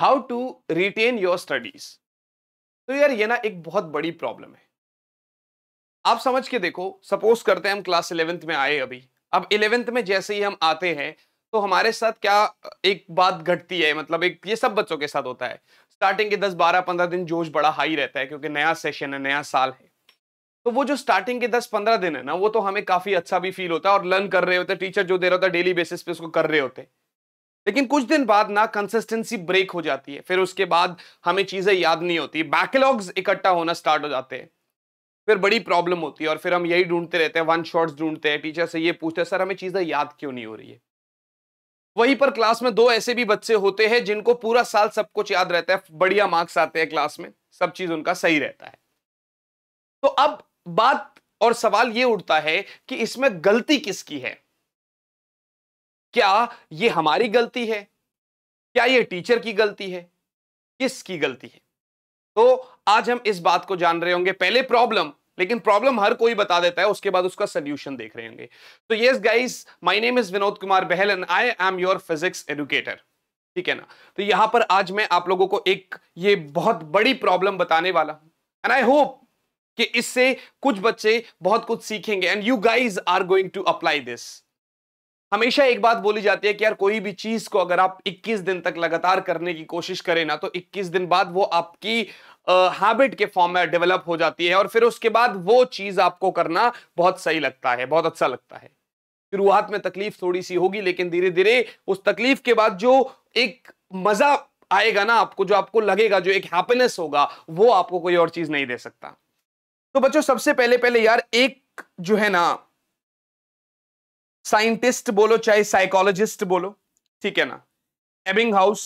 how to retain your studies तो यार ये ना एक बहुत बड़ी प्रॉब्लम है आप समझ के देखो सपोज करते हैं हम क्लास इलेवेंथ में आए अभी अब इलेवेंथ में जैसे ही हम आते हैं तो हमारे साथ क्या एक बात घटती है मतलब एक ये सब बच्चों के साथ होता है स्टार्टिंग के 10 12 15 दिन जोश बड़ा हाई रहता है क्योंकि नया सेशन है नया साल है तो वो जो स्टार्टिंग के 10 15 दिन है ना वो तो हमें काफी अच्छा भी फील होता है और लर्न कर रहे होते टीचर जो दे रहा होता है डेली बेसिस पे उसको कर रहे होते हैं लेकिन कुछ दिन बाद ना कंसिस्टेंसी ब्रेक हो जाती है फिर उसके बाद हमें चीज़ें याद नहीं होती बैकलॉग्स इकट्ठा होना स्टार्ट हो जाते हैं फिर बड़ी प्रॉब्लम होती है और फिर हम यही ढूंढते रहते हैं वन शॉट्स ढूंढते हैं टीचर से ये पूछते हैं सर हमें चीज़ें याद क्यों नहीं हो रही है वहीं पर क्लास में दो ऐसे भी बच्चे होते हैं जिनको पूरा साल सब कुछ याद रहता है बढ़िया मार्क्स आते हैं क्लास में सब चीज़ उनका सही रहता है तो अब बात और सवाल ये उठता है कि इसमें गलती किसकी है क्या ये हमारी गलती है क्या ये टीचर की गलती है किसकी गलती है तो आज हम इस बात को जान रहे होंगे पहले प्रॉब्लम लेकिन प्रॉब्लम हर कोई बता देता है उसके बाद उसका सोल्यूशन देख रहे होंगे तो yes guys my name is Vinod Kumar Bahl and I am your physics educator ठीक है ना तो यहां पर आज मैं आप लोगों को एक ये बहुत बड़ी प्रॉब्लम बताने वाला हूं एंड आई होप कि इससे कुछ बच्चे बहुत कुछ सीखेंगे and you guys are going to apply this हमेशा एक बात बोली जाती है कि यार कोई भी चीज को अगर आप 21 दिन तक लगातार करने की कोशिश करें ना तो 21 दिन बाद वो आपकी हैबिट के फॉर्म में डेवलप हो जाती है और फिर उसके बाद वो चीज आपको करना बहुत सही लगता है बहुत अच्छा लगता है शुरुआत में तकलीफ थोड़ी सी होगी लेकिन धीरे धीरे उस तकलीफ के बाद जो एक मजा आएगा ना आपको जो आपको लगेगा जो एक हैप्पीनेस होगा वो आपको कोई और चीज नहीं दे सकता तो बच्चों सबसे पहले पहले यार एक जो है ना साइंटिस्ट बोलो चाहे साइकोलॉजिस्ट बोलो ठीक है ना एबिंग हाउस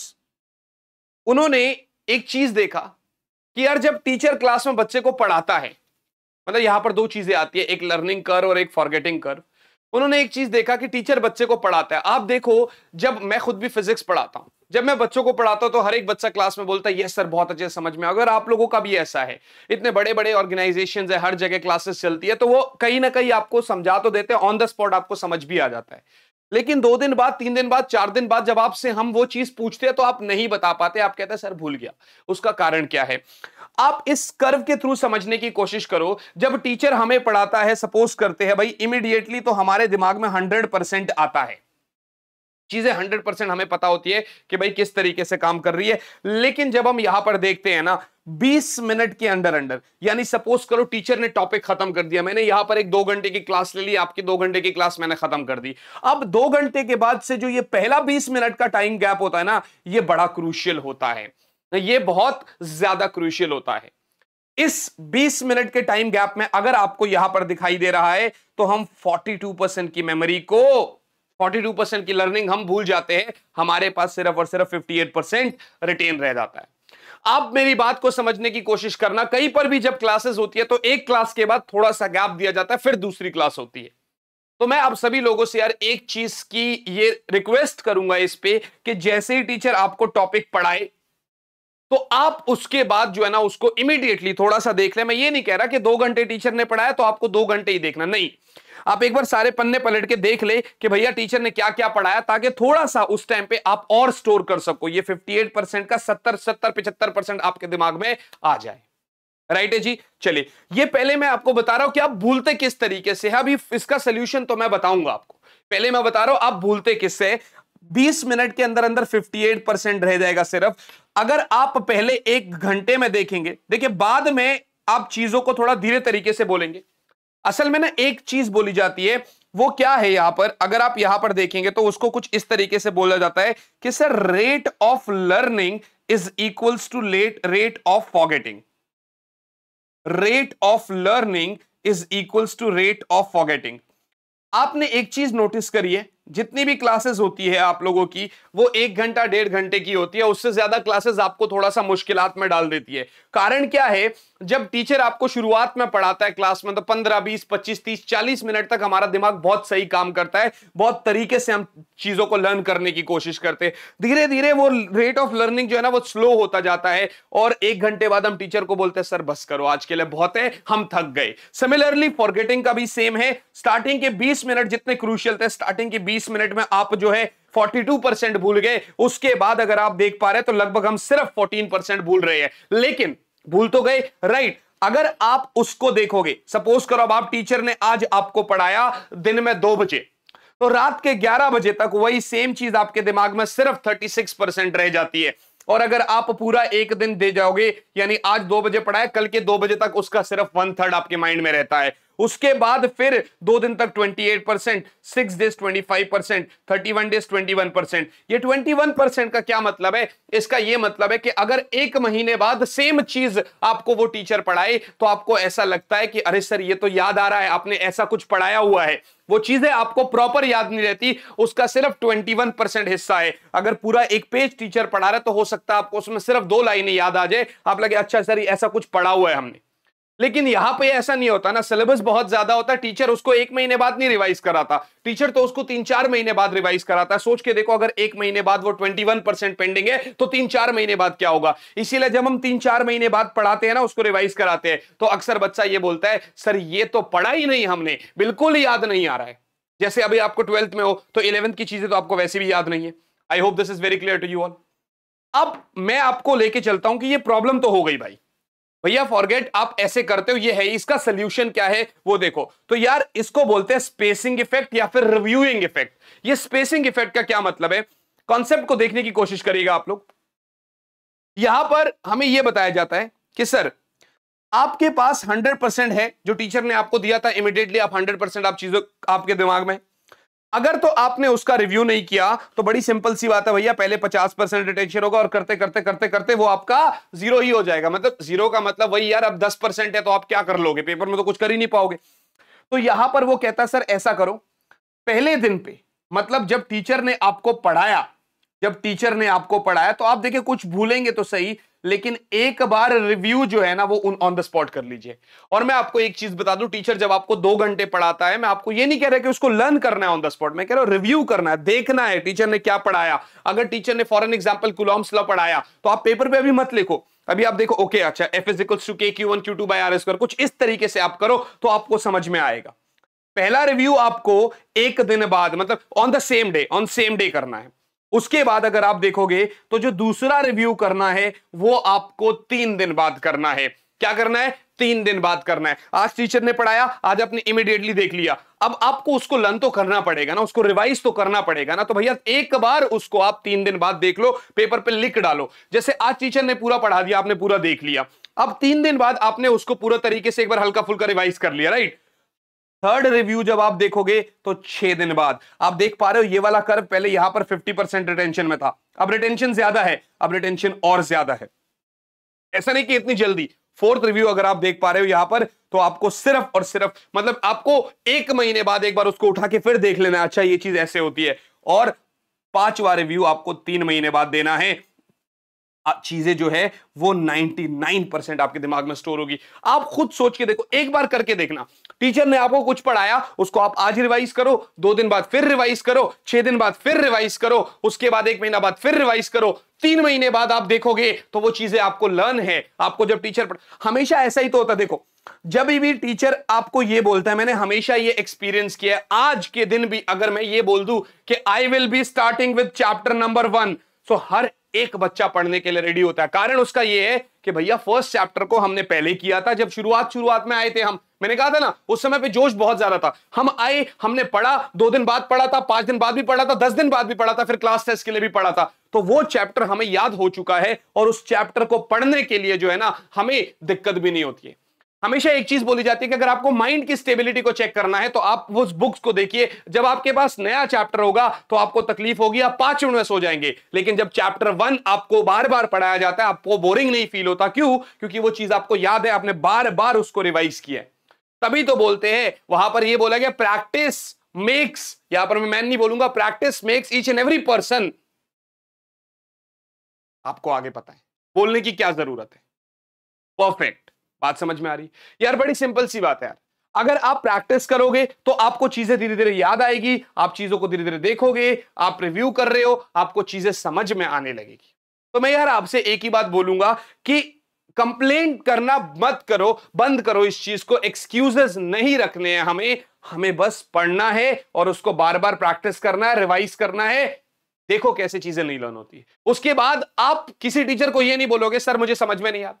उन्होंने एक चीज देखा कि यार जब टीचर क्लास में बच्चे को पढ़ाता है मतलब यहां पर दो चीजें आती है एक लर्निंग कर और एक फॉरगेटिंग कर उन्होंने एक चीज देखा कि टीचर बच्चे को पढ़ाता है आप देखो जब मैं खुद भी फिजिक्स पढ़ाता हूं जब मैं बच्चों को पढ़ाता हूं तो हर एक बच्चा क्लास में बोलता है यस सर बहुत अच्छे समझ में अगर आप लोगों का भी ऐसा है इतने बड़े बड़े ऑर्गेनाइजेशन है हर जगह क्लासेस चलती है तो वो कहीं ना कहीं आपको समझा तो देते हैं ऑन द स्पॉट आपको समझ भी आ जाता है लेकिन दो दिन बाद तीन दिन बाद चार दिन बाद जब आपसे हम वो चीज पूछते हैं तो आप नहीं बता पाते आप कहते हैं सर भूल गया उसका कारण क्या है आप इस कर्व के थ्रू समझने की कोशिश करो जब टीचर हमें पढ़ाता है सपोज करते हैं भाई इमिडिएटली तो हमारे दिमाग में हंड्रेड परसेंट आता है चीजें हंड्रेड परसेंट हमें पता होती है कि भाई किस तरीके से काम कर रही है लेकिन जब हम यहां पर देखते हैं ना 20 मिनट के अंडर अंडर यानी सपोज करो टीचर ने टॉपिक खत्म कर दिया मैंने यहां पर एक दो घंटे की क्लास ले ली आपकी दो घंटे की क्लास मैंने खत्म कर दी अब दो घंटे के बाद से जो ये पहला 20 मिनट का टाइम गैप होता है ना ये बड़ा क्रूशियल होता है ये बहुत ज्यादा क्रूशियल होता है इस 20 मिनट के टाइम गैप में अगर आपको यहां पर दिखाई दे रहा है तो हम 42 परसेंट की मेमोरी को 42 की लर्निंग हम भूल जाते हैं हमारे पास सिर्फ और सिर्फ 58 रिटेन रह जाता है आप मेरी बात को समझने की कोशिश करना कहीं पर भी जब क्लासेस होती है तो एक क्लास के बाद थोड़ा सा गैप दिया जाता है फिर दूसरी क्लास होती है तो मैं आप सभी लोगों से यार एक चीज की ये रिक्वेस्ट करूंगा इस पे कि जैसे ही टीचर आपको टॉपिक पढ़ाए तो आप उसके बाद जो है ना उसको इमीडिएटली थोड़ा सा देख ले मैं ये नहीं कह रहा कि दो घंटे टीचर ने पढ़ाया तो आपको दो घंटे ही देखना नहीं आप एक बार सारे पन्ने पलट के देख ले कि भैया टीचर ने क्या क्या पढ़ाया ताकि थोड़ा सा उस टाइम पे आप और स्टोर कर सको ये 58 परसेंट का 70 70 पिछहत्तर परसेंट आपके दिमाग में आ जाए राइट है जी चलिए ये पहले मैं आपको बता रहा हूं कि आप भूलते किस तरीके से है अभी इसका सोल्यूशन तो मैं बताऊंगा आपको पहले मैं बता रहा हूं आप भूलते किससे 20 मिनट के अंदर अंदर 58 परसेंट रह जाएगा सिर्फ अगर आप पहले एक घंटे में देखेंगे देखिए बाद में आप चीजों को थोड़ा धीरे तरीके से बोलेंगे असल में ना एक चीज बोली जाती है वो क्या है यहां पर अगर आप यहां पर देखेंगे तो उसको कुछ इस तरीके से बोला जाता है कि sir rate of learning is equals to let rate of forgetting rate of learning is equals to rate of forgetting आपने एक चीज नोटिस करी है जितनी भी क्लासेस होती है आप लोगों की वो एक घंटा डेढ़ घंटे की होती है उससे ज्यादा क्लासेस आपको थोड़ा सा मुश्किल में डाल देती है कारण क्या है जब टीचर आपको शुरुआत में पढ़ाता है क्लास में तो पंद्रह बीस पच्चीस तीस चालीस मिनट तक हमारा दिमाग बहुत सही काम करता है बहुत तरीके से हम चीजों को लर्न करने की कोशिश करते हैं धीरे धीरे वो रेट ऑफ लर्निंग जो है ना वो स्लो होता जाता है और एक घंटे बाद हम टीचर को बोलते हैं सर बस करो आज के लिए बहुत है हम थक गए सिमिलरली फॉरगेटिंग का भी सेम है स्टार्टिंग के बीस मिनट जितने क्रूशियल थे स्टार्टिंग के बीस बीस मिनट में आप जो है 42 भूल गए उसके बाद अगर आप देख पा रहे तो लगभग हम सिर्फ 14 भूल रहे हैं लेकिन भूल तो गए राइट अगर आप उसको देखोगे सपोज करो अब आप टीचर ने आज आपको पढ़ाया दिन में दो बजे तो रात के 11 बजे तक वही सेम चीज आपके दिमाग में सिर्फ 36 रह जाती है और अगर आप पूरा एक दिन दे जाओगे यानी आज दो बजे पढ़ाए कल के दो बजे तक उसका सिर्फ वन थर्ड आपके माइंड में रहता है उसके बाद फिर दो दिन तक 28 percent six days 25 percent thirty days 21 percent ये 21 परसेंट का क्या मतलब है इसका ये मतलब है कि अगर एक महीने बाद सेम चीज आपको वो टीचर पढ़ाए तो आपको ऐसा लगता है कि अरे सर ये तो याद आ रहा है आपने ऐसा कुछ पढ़ाया हुआ है वो चीजें आपको प्रॉपर याद नहीं रहती उसका सिर्फ 21 परसेंट हिस्सा है अगर पूरा एक पेज टीचर पढ़ा रहा है तो हो सकता है आपको उसमें सिर्फ दो लाइनें याद आ जाए आप लगे अच्छा सर ऐसा कुछ पढ़ा हुआ है हमने लेकिन यहां पे ऐसा नहीं होता ना सिलेबस बहुत ज्यादा होता है टीचर उसको एक महीने बाद नहीं रिवाइज कराता टीचर तो उसको तीन चार महीने बाद रिवाइज कराता है सोच के देखो अगर एक महीने बाद वो ट्वेंटी वन परसेंट पेंडिंग है तो तीन चार महीने बाद क्या होगा इसीलिए जब हम तीन चार महीने बाद पढ़ाते हैं ना उसको रिवाइज कराते हैं तो अक्सर बच्चा ये बोलता है सर ये तो पढ़ा ही नहीं हमने बिल्कुल याद नहीं आ रहा है जैसे अभी आपको ट्वेल्थ में हो तो इलेवंथ की चीजें तो आपको वैसे भी याद नहीं है I hope this is very clear to you all अब मैं आपको लेके चलता हूं कि ये प्रॉब्लम तो हो गई भाई भैया फॉरगेट आप ऐसे करते हो ये है इसका सोल्यूशन क्या है वो देखो तो यार इसको बोलते हैं स्पेसिंग इफेक्ट या फिर रिव्यूइंग इफेक्ट ये स्पेसिंग इफेक्ट का क्या मतलब है कॉन्सेप्ट को देखने की कोशिश करिएगा आप लोग यहां पर हमें यह बताया जाता है कि सर आपके पास 100 परसेंट है जो टीचर ने आपको दिया था इमिडिएटली आप 100 परसेंट आप चीजों आपके दिमाग में अगर तो आपने उसका रिव्यू नहीं किया तो बड़ी सिंपल सी बात है भैया पहले 50 परसेंट रिटेंशन होगा और करते करते करते करते वो आपका जीरो ही हो जाएगा मतलब जीरो का मतलब वही यार अब 10 परसेंट है तो आप क्या कर लोगे पेपर में तो कुछ कर ही नहीं पाओगे तो यहां पर वो कहता सर ऐसा करो पहले दिन पे मतलब जब टीचर ने आपको पढ़ाया जब टीचर ने आपको पढ़ाया तो आप देखिए कुछ भूलेंगे तो सही लेकिन एक बार रिव्यू जो है ना वो ऑन द स्पॉट कर लीजिए और मैं आपको एक चीज बता दूं टीचर जब आपको दो घंटे पढ़ाता है मैं आपको ये नहीं कह रहा कि उसको लर्न करना है ऑन द स्पॉट मैं कह रहा हूं रिव्यू करना है देखना है टीचर ने क्या पढ़ाया अगर टीचर ने फॉरन एग्जाम्पल कुलॉम्स पढ़ाया तो आप पेपर पर अभी मत लिखो अभी आप देखो ओके अच्छा F is equals to K Q one Q two by R square कुछ इस तरीके से आप करो तो आपको समझ में आएगा पहला रिव्यू आपको एक दिन बाद मतलब on the same day on same day करना है उसके बाद अगर आप देखोगे तो जो दूसरा रिव्यू करना है वो आपको तीन दिन बाद करना है क्या करना है तीन दिन बाद करना है आज टीचर ने पढ़ाया आज आपने इमिडिएटली देख लिया अब आपको उसको लर्न तो करना पड़ेगा ना उसको रिवाइज तो करना पड़ेगा ना तो भैया एक बार उसको आप तीन दिन बाद देख लो पेपर पे लिख डालो जैसे आज टीचर ने पूरा पढ़ा दिया आपने पूरा देख लिया अब तीन दिन बाद आपने उसको पूरा तरीके से एक बार हल्का फुल्का रिवाइज कर लिया राइट थर्ड रिव्यू जब आप देखोगे तो छह दिन बाद आप देख पा रहे हो ये वाला कर्व पहले यहां पर 50 परसेंट रिटेंशन में था अब रिटेंशन ज्यादा है अब रिटेंशन और ज्यादा है ऐसा नहीं कि इतनी जल्दी फोर्थ रिव्यू अगर आप देख पा रहे हो यहां पर तो आपको सिर्फ और सिर्फ मतलब आपको एक महीने बाद एक बार उसको उठा के फिर देख लेना अच्छा ये चीज ऐसे होती है और पांचवा रिव्यू आपको तीन महीने बाद देना है चीजें जो है वो 99 परसेंट आपके दिमाग में स्टोर होगी आप खुद सोच के देखो एक बार करके देखना टीचर ने आपको कुछ पढ़ाया उसको आप आज रिवाइज करो दो दिन बाद फिर रिवाइज करो छह दिन बाद फिर रिवाइज करो उसके बाद एक महीना बाद फिर रिवाइज करो तीन महीने बाद आप देखोगे तो वो चीजें आपको लर्न है आपको जब टीचर पढ़... हमेशा ऐसा ही तो होता देखो जब भी टीचर आपको ये बोलता है मैंने हमेशा ये एक्सपीरियंस किया है आज के दिन भी अगर मैं ये बोल दू कि I will be starting with chapter number one so हर एक बच्चा पढ़ने के लिए रेडी होता है कारण उसका यह है कि भैया फर्स्ट चैप्टर को हमने पहले किया था जब शुरुआत शुरुआत में आए थे हम मैंने कहा था ना उस समय पे जोश बहुत ज्यादा था हम आए हमने पढ़ा दो दिन बाद पढ़ा था पांच दिन बाद भी पढ़ा था दस दिन बाद भी पढ़ा था फिर क्लास टेस्ट के लिए भी पढ़ा था तो वो चैप्टर हमें याद हो चुका है और उस चैप्टर को पढ़ने के लिए जो है ना हमें दिक्कत भी नहीं होती है हमेशा एक चीज बोली जाती है कि अगर आपको माइंड की स्टेबिलिटी को चेक करना है तो आप उस बुक्स को देखिए जब आपके पास नया चैप्टर होगा तो आपको तकलीफ होगी आप पांच मिनट में सो जाएंगे लेकिन जब चैप्टर वन आपको बार बार पढ़ाया जाता है आपको बोरिंग नहीं फील होता क्यों क्योंकि वो चीज आपको याद है आपने बार बार उसको रिवाइज किया है तभी तो बोलते हैं वहां पर यह बोला गया प्रैक्टिस मेक्स यहां पर मैं मैन नहीं बोलूंगा practice makes each and every person आपको आगे पता है बोलने की क्या जरूरत है परफेक्ट बात समझ में आ रही यार बड़ी सिंपल सी बात है यार अगर आप प्रैक्टिस करोगे तो आपको चीजें धीरे धीरे याद आएगी आप चीजों को धीरे धीरे देखोगे आप रिव्यू कर रहे हो आपको चीजें समझ में आने लगेगी तो मैं यार आपसे एक ही बात बोलूंगा कि कंप्लेंट करना मत करो बंद करो इस चीज को एक्सक्यूजेस नहीं रखने हैं हमें हमें बस पढ़ना है और उसको बार बार प्रैक्टिस करना है रिवाइज करना है देखो कैसे चीजें नहीं लर्न होती उसके बाद आप किसी टीचर को यह नहीं बोलोगे सर मुझे समझ में नहीं आ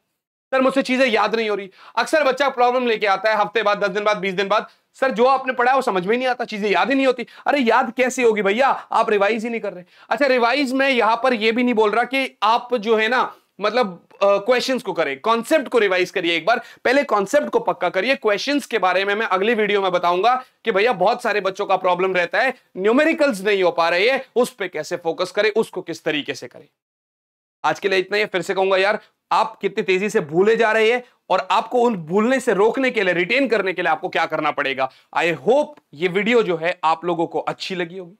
सर मुझसे चीजें याद नहीं हो रही अक्सर बच्चा प्रॉब्लम लेके आता है हफ्ते बाद दस दिन बाद बीस दिन बाद सर जो आपने पढ़ा है वो समझ में नहीं आता चीजें याद ही नहीं होती अरे याद कैसे होगी भैया आप रिवाइज ही नहीं कर रहे अच्छा रिवाइज में यहां पर यह भी नहीं बोल रहा कि आप जो है ना मतलब क्वेश्चंस uh, को करें कॉन्सेप्ट को रिवाइज करिए एक बार पहले कॉन्सेप्ट को पक्का करिए क्वेश्चंस के बारे में मैं अगली वीडियो में बताऊंगा कि भैया बहुत सारे बच्चों का प्रॉब्लम रहता है न्यूमेरिकल्स नहीं हो पा रहे हैं उस पर कैसे फोकस करें उसको किस तरीके से करें आज के लिए इतना ही फिर से कहूंगा यार आप कितनी तेजी से भूले जा रहे हैं और आपको उन भूलने से रोकने के लिए रिटेन करने के लिए आपको क्या करना पड़ेगा आई होप ये वीडियो जो है आप लोगों को अच्छी लगी होगी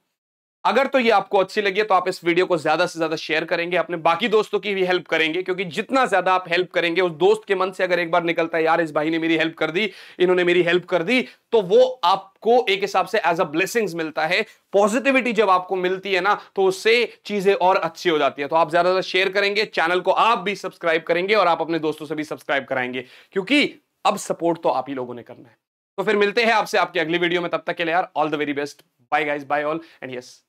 अगर तो ये आपको अच्छी लगी है तो आप इस वीडियो को ज्यादा से ज्यादा शेयर करेंगे अपने बाकी दोस्तों की भी हेल्प करेंगे क्योंकि जितना ज्यादा आप हेल्प करेंगे उस दोस्त के मन से अगर एक बार निकलता है यार इस भाई ने मेरी हेल्प कर दी इन्होंने मेरी हेल्प कर दी तो वो आपको एक हिसाब से एज अ ब्लेसिंग्स मिलता है पॉजिटिविटी जब आपको मिलती है ना तो उससे चीजें और अच्छी हो जाती है तो आप ज्यादा से शेयर करेंगे चैनल को आप भी सब्सक्राइब करेंगे और आप अपने दोस्तों से भी सब्सक्राइब कराएंगे क्योंकि अब सपोर्ट तो आप ही लोगों ने करना है तो फिर मिलते हैं आपसे आपके अगली वीडियो में तब तक के लिए यार all the very best bye guys bye all and yes